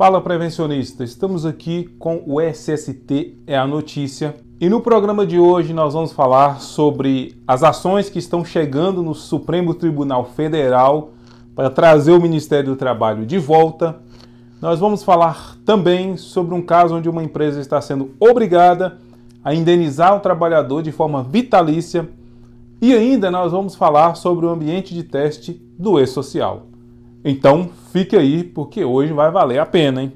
Fala prevencionista, estamos aqui com o SST é a notícia. E no programa de hoje nós vamos falar sobre as ações que estão chegando no Supremo Tribunal Federal para trazer o Ministério do Trabalho de volta. Nós vamos falar também sobre um caso onde uma empresa está sendo obrigada a indenizar o trabalhador de forma vitalícia e ainda nós vamos falar sobre o ambiente de teste do e-social. Então fique aí, porque hoje vai valer a pena, hein?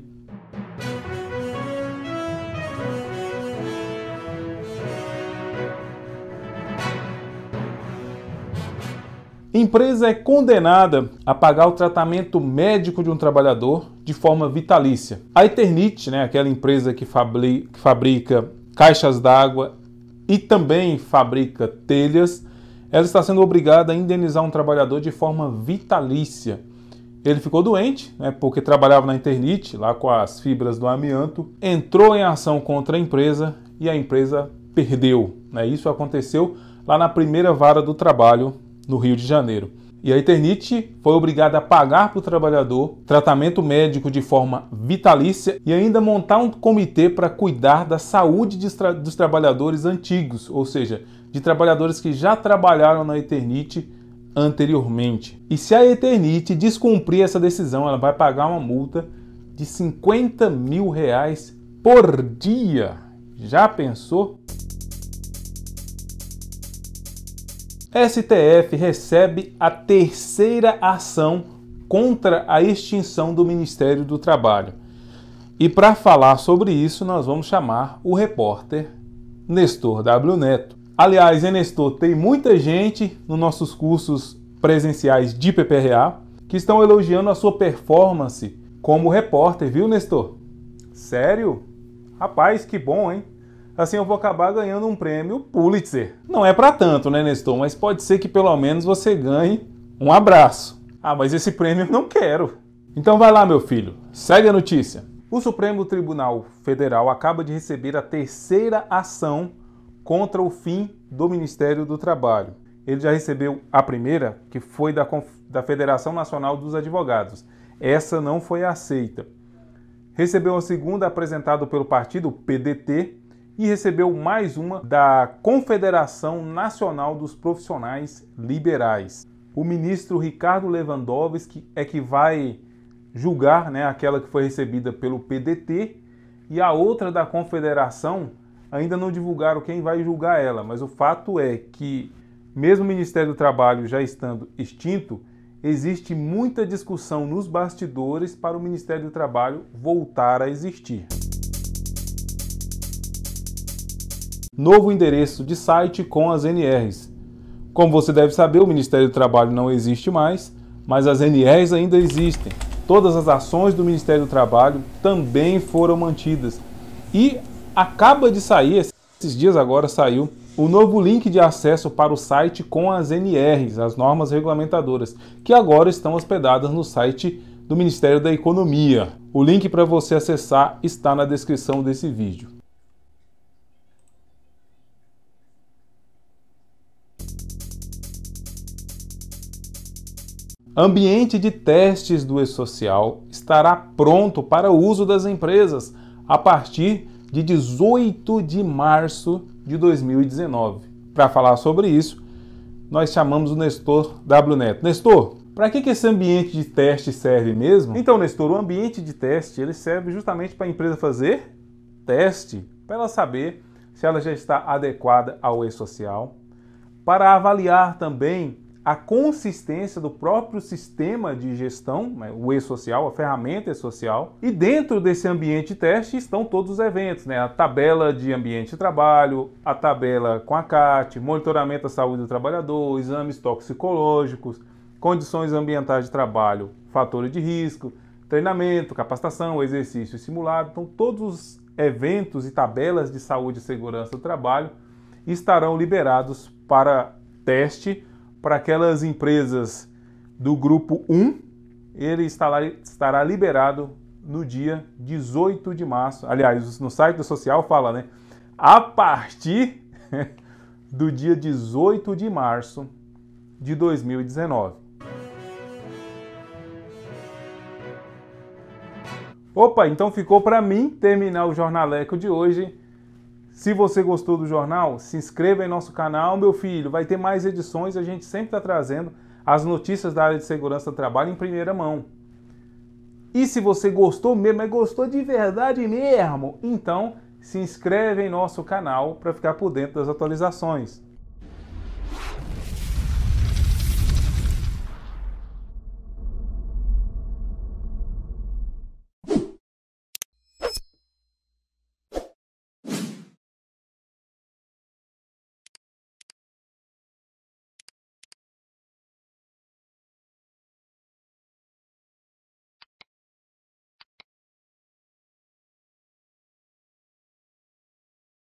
Empresa é condenada a pagar o tratamento médico de um trabalhador de forma vitalícia. A Eternit, né, aquela empresa que fabrica caixas d'água e também fabrica telhas, ela está sendo obrigada a indenizar um trabalhador de forma vitalícia ele ficou doente, né, porque trabalhava na internet, lá com as fibras do amianto, entrou em ação contra a empresa e a empresa perdeu. Né? Isso aconteceu lá na primeira vara do trabalho, no Rio de Janeiro. E a Eternit foi obrigada a pagar para o trabalhador tratamento médico de forma vitalícia e ainda montar um comitê para cuidar da saúde dos trabalhadores antigos, ou seja, de trabalhadores que já trabalharam na Eternit anteriormente. E se a Eternite descumprir essa decisão, ela vai pagar uma multa de 50 mil reais por dia. Já pensou? STF recebe a terceira ação contra a extinção do Ministério do Trabalho. E para falar sobre isso, nós vamos chamar o repórter Nestor W. Neto. Aliás, Enestor, tem muita gente nos nossos cursos presenciais de PPRA que estão elogiando a sua performance como repórter, viu, Nestor? Sério? Rapaz, que bom, hein? Assim eu vou acabar ganhando um prêmio Pulitzer. Não é para tanto, né, Nestor? Mas pode ser que pelo menos você ganhe um abraço. Ah, mas esse prêmio eu não quero. Então vai lá, meu filho. Segue a notícia. O Supremo Tribunal Federal acaba de receber a terceira ação contra o fim do Ministério do Trabalho. Ele já recebeu a primeira, que foi da, da Federação Nacional dos Advogados. Essa não foi aceita. Recebeu a segunda, apresentada pelo partido PDT, e recebeu mais uma da Confederação Nacional dos Profissionais Liberais. O ministro Ricardo Lewandowski é que vai julgar né, aquela que foi recebida pelo PDT e a outra da Confederação ainda não divulgaram quem vai julgar ela, mas o fato é que, mesmo o Ministério do Trabalho já estando extinto, existe muita discussão nos bastidores para o Ministério do Trabalho voltar a existir. Novo endereço de site com as NRs. Como você deve saber, o Ministério do Trabalho não existe mais, mas as NRs ainda existem. Todas as ações do Ministério do Trabalho também foram mantidas. E Acaba de sair, esses dias agora saiu, o novo link de acesso para o site com as NRs, as normas regulamentadoras, que agora estão hospedadas no site do Ministério da Economia. O link para você acessar está na descrição desse vídeo. Ambiente de testes do e-social estará pronto para o uso das empresas a partir de 18 de março de 2019. Para falar sobre isso, nós chamamos o Nestor W. Neto. Nestor, para que, que esse ambiente de teste serve mesmo? Então, Nestor, o ambiente de teste ele serve justamente para a empresa fazer teste, para ela saber se ela já está adequada ao e-social, para avaliar também a consistência do próprio sistema de gestão, né, o e-social, a ferramenta e-social, e dentro desse ambiente teste estão todos os eventos, né? a tabela de ambiente de trabalho, a tabela com a CAT, monitoramento da saúde do trabalhador, exames toxicológicos, condições ambientais de trabalho, fatores de risco, treinamento, capacitação, exercício simulado, então todos os eventos e tabelas de saúde e segurança do trabalho estarão liberados para teste para aquelas empresas do grupo 1, ele estará liberado no dia 18 de março. Aliás, no site do social fala, né? A partir do dia 18 de março de 2019. Opa, então ficou para mim terminar o jornaleco de hoje se você gostou do jornal, se inscreva em nosso canal, meu filho. Vai ter mais edições, a gente sempre está trazendo as notícias da área de segurança do trabalho em primeira mão. E se você gostou mesmo, mas é gostou de verdade mesmo, então se inscreve em nosso canal para ficar por dentro das atualizações.